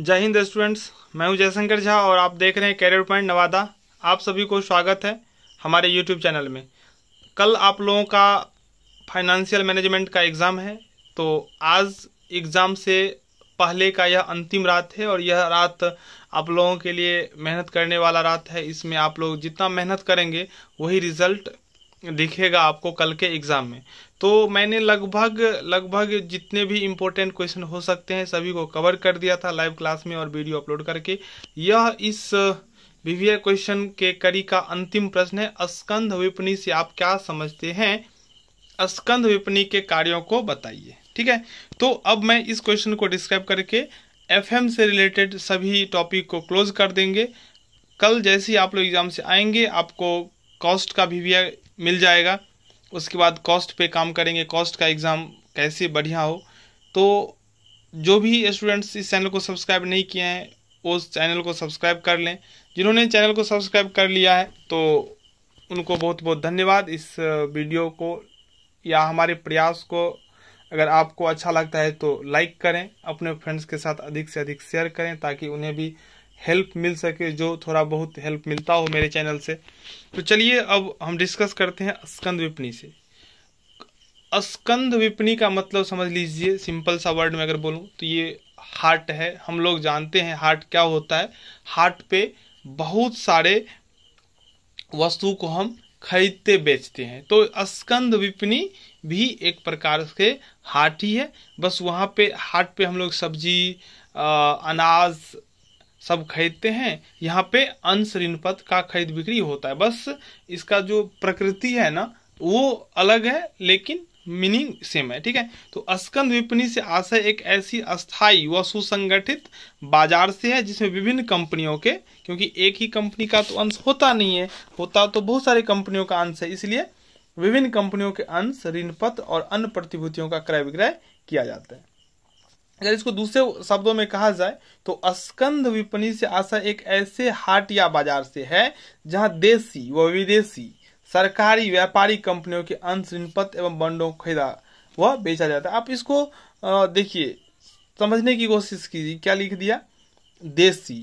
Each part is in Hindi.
जय हिंद स्टूडेंट्स मैं हूं जयशंकर झा और आप देख रहे हैं कैरियर पॉइंट नवादा आप सभी को स्वागत है हमारे यूट्यूब चैनल में कल आप लोगों का फाइनेंशियल मैनेजमेंट का एग्ज़ाम है तो आज एग्ज़ाम से पहले का यह अंतिम रात है और यह रात आप लोगों के लिए मेहनत करने वाला रात है इसमें आप लोग जितना मेहनत करेंगे वही रिजल्ट दिखेगा आपको कल के एग्ज़ाम में तो मैंने लगभग लगभग जितने भी इम्पोर्टेंट क्वेश्चन हो सकते हैं सभी को कवर कर दिया था लाइव क्लास में और वीडियो अपलोड करके यह इस विवीय क्वेश्चन के कड़ी का अंतिम प्रश्न है स्कंध विपणी से आप क्या समझते हैं स्कंध विपणी के कार्यों को बताइए ठीक है तो अब मैं इस क्वेश्चन को डिस्क्राइब करके एफ से रिलेटेड सभी टॉपिक को क्लोज कर देंगे कल जैसे ही आप लोग एग्ज़ाम से आएंगे आपको कॉस्ट का भी मिल जाएगा उसके बाद कॉस्ट पे काम करेंगे कॉस्ट का एग्ज़ाम कैसे बढ़िया हो तो जो भी स्टूडेंट्स इस चैनल को सब्सक्राइब नहीं किए हैं उस चैनल को सब्सक्राइब कर लें जिन्होंने चैनल को सब्सक्राइब कर लिया है तो उनको बहुत बहुत धन्यवाद इस वीडियो को या हमारे प्रयास को अगर आपको अच्छा लगता है तो लाइक करें अपने फ्रेंड्स के साथ अधिक से अधिक शेयर करें ताकि उन्हें भी हेल्प मिल सके जो थोड़ा बहुत हेल्प मिलता हो मेरे चैनल से तो चलिए अब हम डिस्कस करते हैं स्कंद विपनी से स्कंद विपनी का मतलब समझ लीजिए सिंपल सा वर्ड में अगर बोलूँ तो ये हार्ट है हम लोग जानते हैं हार्ट क्या होता है हार्ट पे बहुत सारे वस्तु को हम खरीदते बेचते हैं तो स्कंद विपनी भी एक प्रकार के हाट ही है बस वहाँ पे हाट पे हम लोग सब्जी अनाज सब खरीदते हैं यहाँ पे अंश ऋण पत्र का खरीद बिक्री होता है बस इसका जो प्रकृति है ना वो अलग है लेकिन मीनिंग सेम है ठीक है तो स्कंद विपणी से आशय एक ऐसी अस्थाई व सुसंगठित बाजार से है जिसमें विभिन्न कंपनियों के क्योंकि एक ही कंपनी का तो अंश होता नहीं है होता तो बहुत सारी कंपनियों का अंश है इसलिए विभिन्न कंपनियों के अंश ऋण पत्र और अन्य प्रतिभूतियों का क्रय विक्रय किया जाता है अगर इसको दूसरे शब्दों में कहा जाए तो अस्कंद विपणी से आशा एक ऐसे हाट या बाजार से है जहां देशी व विदेशी सरकारी व्यापारी कंपनियों के अंश ऋण पत्र एवं बंडों खरीदा व बेचा जाता है आप इसको देखिए समझने की कोशिश कीजिए क्या लिख दिया देशी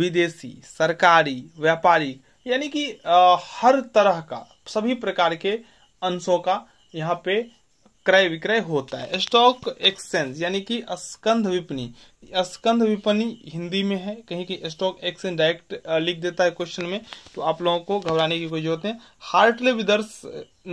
विदेशी सरकारी व्यापारी यानी कि हर तरह का सभी प्रकार के अंशों का यहाँ पे क्रय विक्रय होता है स्टॉक एक्सचेंज यानी कि स्कंध विपणी स्कंध विपणी हिंदी में है कहीं कि स्टॉक एक्सचेंज डायरेक्ट लिख देता है क्वेश्चन में तो आप लोगों को घबराने की कोई जरूरत नहीं हार्टले विदर्स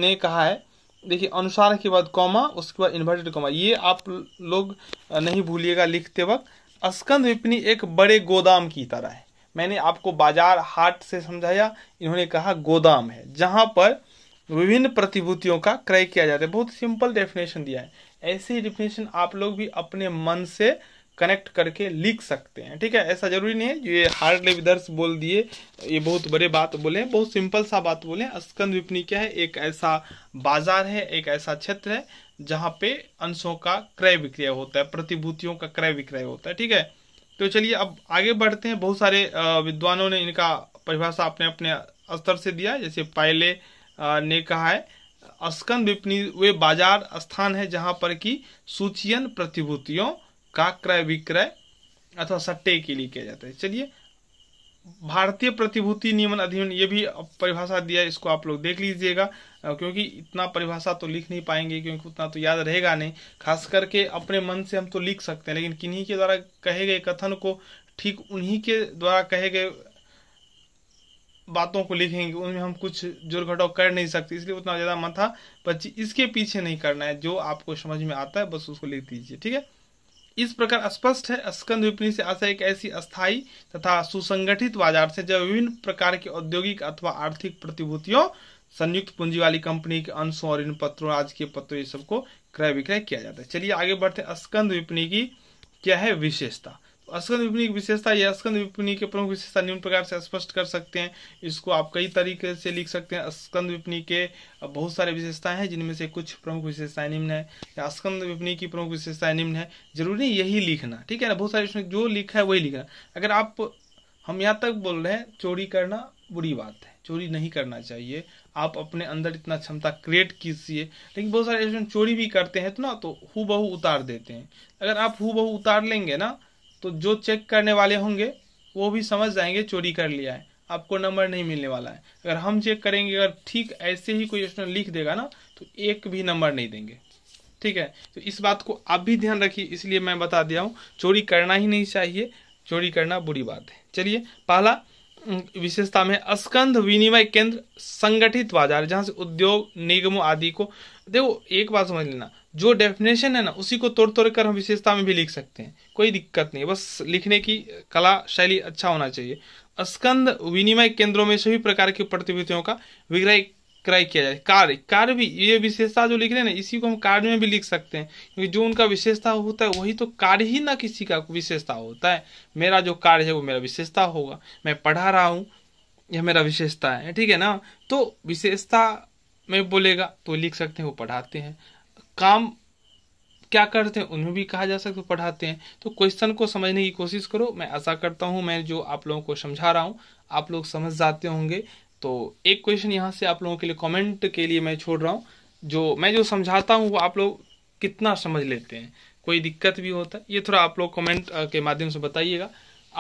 ने कहा है देखिए अनुसार के बाद कॉमा उसके बाद इन्वर्टेड कॉमा ये आप लोग नहीं भूलिएगा लिखते वक्त स्कंध विपणी एक बड़े गोदाम की तरह है मैंने आपको बाजार हाट से समझाया इन्होंने कहा गोदाम है जहां पर विभिन्न प्रतिभूतियों का क्रय किया जाता है बहुत सिंपल डेफिनेशन दिया है ऐसी डेफिनेशन आप लोग भी अपने मन से कनेक्ट करके लिख सकते हैं ठीक है ऐसा जरूरी नहीं है जो ये हार्ड लेविदर्स बोल दिए ये बहुत बड़े बात बोले बहुत सिंपल सा बात बोले स्कंद विपनी क्या है एक ऐसा बाजार है एक ऐसा क्षेत्र है जहाँ पे अंशों का क्रय विक्रय होता है प्रतिभूतियों का क्रय विक्रय होता है ठीक है तो चलिए अब आगे बढ़ते हैं बहुत सारे विद्वानों ने इनका परिभाषा अपने अपने स्तर से दिया जैसे पायले ने कहा है अस्कन विपणी वे बाजार स्थान है जहां पर कि सूचियन प्रतिभूतियों का क्रय विक्रय अथवा सट्टे के लिए किया जाता है चलिए भारतीय प्रतिभूति नियमन अधिनियम ये भी परिभाषा दिया इसको आप लोग देख लीजिएगा क्योंकि इतना परिभाषा तो लिख नहीं पाएंगे क्योंकि उतना तो याद रहेगा नहीं खास करके अपने मन से हम तो लिख सकते हैं लेकिन किन्हीं के द्वारा कहे गए कथन को ठीक उन्हीं के द्वारा कहे गए बातों को लिखेंगे उनमें हम कुछ जोर घटाव कर नहीं सकते इसलिए उतना ज़्यादा मथा बच्ची इसके पीछे नहीं करना है जो आपको समझ में आता है बस उसको लिख दीजिए ठीक है इस प्रकार स्पष्ट है स्कंद विपणी से आशा एक ऐसी अस्थायी तथा सुसंगठित बाजार से जब विभिन्न प्रकार के औद्योगिक अथवा आर्थिक प्रतिभूतियों संयुक्त पूंजी वाली कंपनी के अंशों और इन पत्रों आज के पत्रों ये सबको क्रय विक्रय किया जाता है चलिए आगे बढ़ते स्कंद विपणी की क्या है विशेषता स्कंद विपणी की विशेषता या स्कंद विपणी के प्रमुख विशेषता निम्न प्रकार से स्पष्ट कर सकते हैं इसको आप कई तरीके से लिख सकते हैं स्कंद विपणी के बहुत सारे विशेषताएं हैं जिनमें से कुछ प्रमुख विशेषताएं निम्न है या स्कंद विपणी की प्रमुख विशेषताएं निम्न है जरूरी यही लिखना ठीक है ना बहुत सारे इसमें जो लिखा है वही लिखना अगर आप हम यहाँ तक बोल रहे हैं चोरी करना बुरी बात है चोरी नहीं करना चाहिए आप अपने अंदर इतना क्षमता क्रिएट कीजिए लेकिन बहुत सारे स्टूडेंट चोरी भी करते हैं तो ना तो हु बहु उतार देते हैं अगर आप हु उतार लेंगे ना तो जो चेक करने वाले होंगे वो भी समझ जाएंगे चोरी कर लिया है आपको नंबर नहीं मिलने वाला है अगर हम चेक करेंगे अगर ठीक ऐसे ही कोई क्वेश्चन लिख देगा ना तो एक भी नंबर नहीं देंगे ठीक है तो इस बात को आप भी ध्यान रखिए इसलिए मैं बता दिया हूँ चोरी करना ही नहीं चाहिए चोरी करना बुरी बात है चलिए पहला विशेषता में स्कंध विनिमय केंद्र संगठित बाजार जहाँ से उद्योग निगमों आदि को देखो एक बात समझ लेना जो डेफिनेशन है ना उसी को तोड़ तोड़ कर हम विशेषता में भी लिख सकते हैं कोई दिक्कत नहीं बस लिखने की कला शैली अच्छा होना चाहिए स्कंद विनिमय केंद्रों में सभी प्रकार की प्रतिभूतियों का विग्रह क्रय किया जाए कार्य कार्य भी ये विशेषता जो लिख रहे हैं ना इसी को हम कार्य में भी लिख सकते हैं क्योंकि जो उनका विशेषता होता है वही तो कार्य ही ना किसी का विशेषता होता है मेरा जो कार्य है वो मेरा विशेषता होगा मैं पढ़ा रहा हूँ यह मेरा विशेषता है ठीक है ना तो विशेषता में बोलेगा तो लिख सकते हैं वो पढ़ाते हैं काम क्या करते हैं उनमें भी कहा जा सकता पढ़ाते हैं तो क्वेश्चन को समझने की कोशिश करो मैं ऐसा करता हूँ मैं जो आप लोगों को समझा रहा हूँ आप लोग समझ जाते होंगे तो एक क्वेश्चन यहाँ से आप लोगों के लिए कमेंट के लिए मैं छोड़ रहा हूँ जो मैं जो समझाता हूँ वो आप लोग कितना समझ लेते हैं कोई दिक्कत भी होता है ये थोड़ा आप लोग कमेंट के माध्यम से बताइएगा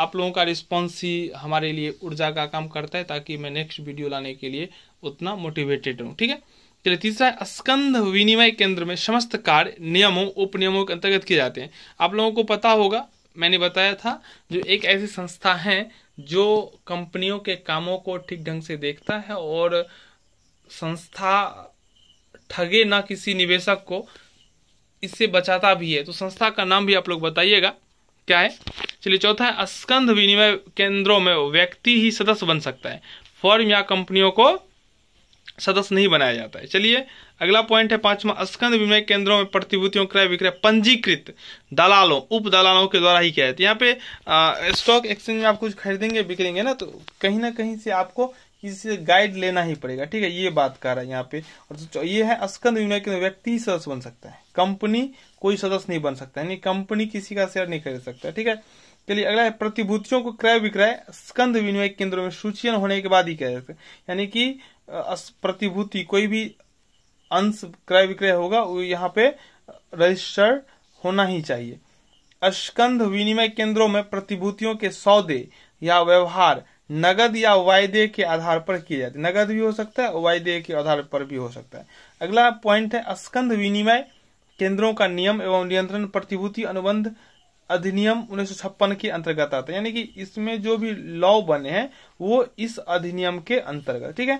आप लोगों का रिस्पॉन्स ही हमारे लिए ऊर्जा का काम करता है ताकि मैं नेक्स्ट वीडियो लाने के लिए उतना मोटिवेटेड रहूँ ठीक है चलिए तीसरा स्कंध विनिमय केंद्र में समस्त कार्य नियमों उपनियमों के अंतर्गत किए जाते हैं आप लोगों को पता होगा मैंने बताया था जो एक ऐसी संस्था है जो कंपनियों के कामों को ठीक ढंग से देखता है और संस्था ठगे ना किसी निवेशक को इससे बचाता भी है तो संस्था का नाम भी आप लोग बताइएगा क्या है चलिए चौथा है स्कंध विनिमय केंद्रों में व्यक्ति ही सदस्य बन सकता है फॉर्म या कंपनियों को सदस्य नहीं बनाया जाता है चलिए अगला पॉइंट है पांचवा स्कंद विनिमय केंद्रों में प्रतिभूतियों क्रय विक्रय पंजीकृत दलालों उप दलालों के द्वारा ही किया जाता है यहाँ पे स्टॉक एक्सचेंज में आप कुछ खरीदेंगे बिक्रेंगे ना तो कहीं ना कहीं से आपको किसी से गाइड लेना ही पड़ेगा ठीक है ये बात कर रहा है यहाँ पे और तो, तो ये है स्कंद विमय केंद्र व्यक्ति सदस्य बन सकता है कंपनी कोई सदस्य नहीं बन सकता यानी कंपनी किसी का शेयर नहीं खरीद सकता ठीक है चलिए अगला है प्रतिभूतियों को क्रय विक्रय स्कंद विनिमय केंद्रों में सूचियन होने के बाद ही किया जाता है यानी कि प्रतिभूति कोई भी अंश क्रय विक्रय होगा वो यहाँ पे रजिस्टर्ड होना ही चाहिए अस्कंध विनिमय केंद्रों में प्रतिभूतियों के सौदे या व्यवहार नगद या वायदे के आधार पर किए जाते नगद भी हो सकता है वायदे के आधार पर भी हो सकता है अगला पॉइंट है अस्कंध विनिमय केंद्रों का नियम एवं नियंत्रण प्रतिभूति अनुबंध अधिनियम उन्नीस के अंतर्गत आता है यानी कि इसमें जो भी लॉ बने हैं वो इस अधिनियम के अंतर्गत ठीक है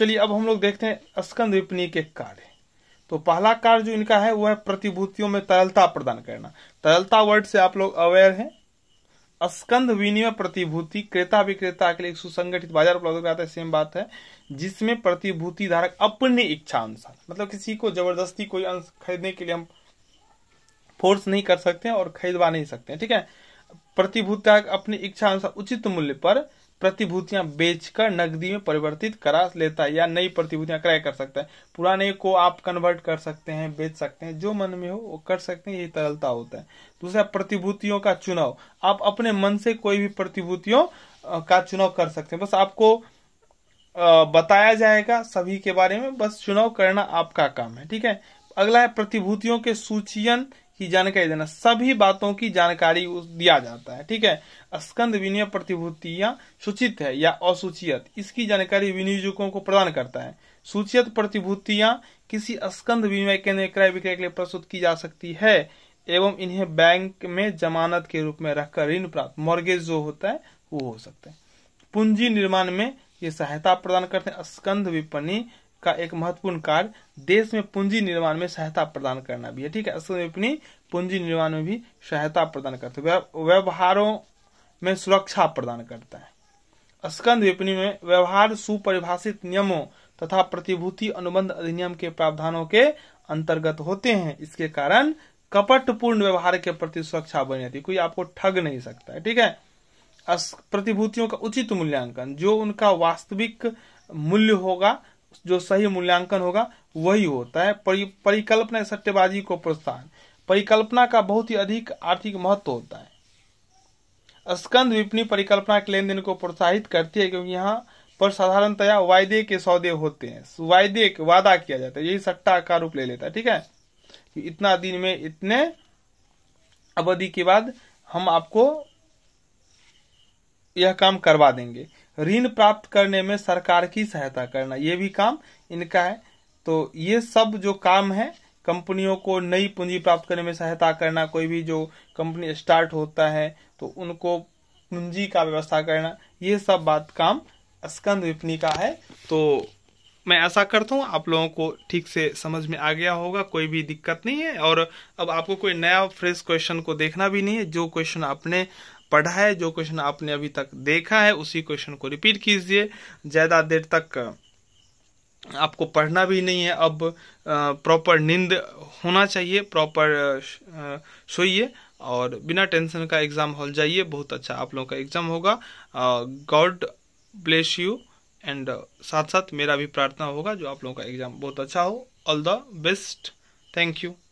चलिए अब हम लोग देखते हैं स्कंद विपनी के कार्य तो पहला कार्य जो इनका है वो है प्रतिभूतियों में तरलता प्रदान करना तरलता वर्ड से आप लोग अवेयर हैं स्कंद विनिमय प्रतिभूति क्रेता विक्रेता के लिए सुसंगठित बाजार उपलब्ध कराता है सेम बात है जिसमें प्रतिभूति धारक अपने इच्छा अनुसार मतलब किसी को जबरदस्ती कोई अंश खरीदने के लिए हम फोर्स नहीं कर सकते और खरीदवा नहीं सकते ठीक है प्रतिभूति धारक अपनी इच्छा अनुसार उचित मूल्य पर प्रतिभूतियां बेचकर नकदी में परिवर्तित करा लेता है या नई प्रतिभूतियां क्रय कर सकता है पुराने को आप कन्वर्ट कर सकते हैं बेच सकते हैं जो मन में हो वो कर सकते हैं यही तरलता होता है दूसरा प्रतिभूतियों का चुनाव आप अपने मन से कोई भी प्रतिभूतियों का चुनाव कर सकते हैं बस आपको बताया जाएगा सभी के बारे में बस चुनाव करना आपका काम है ठीक है अगला है प्रतिभूतियों के सूचियन की जानकारी देना सभी बातों की जानकारी दिया जाता है ठीक है स्कंद विनिय प्रतिभूतियां सूचित है या असूचित इसकी जानकारी विनियोजकों को प्रदान करता है सूचित प्रतिभूतियां किसी स्कंद विनिमय केंद्र क्रय विक्रय के लिए प्रस्तुत की जा सकती है एवं इन्हें बैंक में जमानत के रूप में रखकर ऋण प्राप्त मॉर्गेज जो होता है वो हो सकता है पूंजी निर्माण में ये सहायता प्रदान करते हैं स्कंद विपणी का एक महत्वपूर्ण कार्य देश में पूंजी निर्माण में सहायता प्रदान करना भी है ठीक है अपनी पूंजी निर्माण में भी सहायता प्रदान करते व्यवहारों में सुरक्षा प्रदान करता है स्कंद विपणी में व्यवहार सुपरिभाषित नियमों तथा प्रतिभूति अनुबंध अधिनियम के प्रावधानों के अंतर्गत होते हैं इसके कारण कपटपूर्ण व्यवहार के प्रति सुरक्षा बनी रहती कोई आपको ठग नहीं सकता है ठीक है प्रतिभूतियों का उचित मूल्यांकन जो उनका वास्तविक मूल्य होगा जो सही मूल्यांकन होगा वही होता है परि, परिकल्पना सट्टेबाजी को प्रोत्साहन परिकल्पना का बहुत ही अधिक आर्थिक महत्व होता है स्कंद विपणी परिकल्पना के लेन देन को प्रोत्साहित करती है क्योंकि यहाँ पर साधारणतया वायदे के सौदे होते हैं वायदे वादा किया जाता है यही सट्टा का रूप ले लेता है ठीक है कि इतना दिन में इतने अवधि के बाद हम आपको यह काम करवा देंगे ऋण प्राप्त करने में सरकार की सहायता करना ये भी काम इनका है तो ये सब जो काम है कंपनियों को नई पूंजी प्राप्त करने में सहायता करना कोई भी जो कंपनी स्टार्ट होता है तो उनको पूंजी का व्यवस्था करना ये सब बात काम स्कंद विपनी का है तो मैं ऐसा करता हूँ आप लोगों को ठीक से समझ में आ गया होगा कोई भी दिक्कत नहीं है और अब आपको कोई नया फ्रेश क्वेश्चन को देखना भी नहीं है जो क्वेश्चन आपने पढ़ा है जो क्वेश्चन आपने अभी तक देखा है उसी क्वेश्चन को रिपीट कीजिए ज़्यादा देर तक आपको पढ़ना भी नहीं है अब प्रॉपर नींद होना चाहिए प्रॉपर सोइए और बिना टेंशन का एग्ज़ाम हॉल जाइए बहुत अच्छा आप लोगों का एग्ज़ाम होगा गॉड ब्लेस यू एंड साथ साथ मेरा भी प्रार्थना होगा जो आप लोगों का एग्ज़ाम बहुत अच्छा हो all the best thank you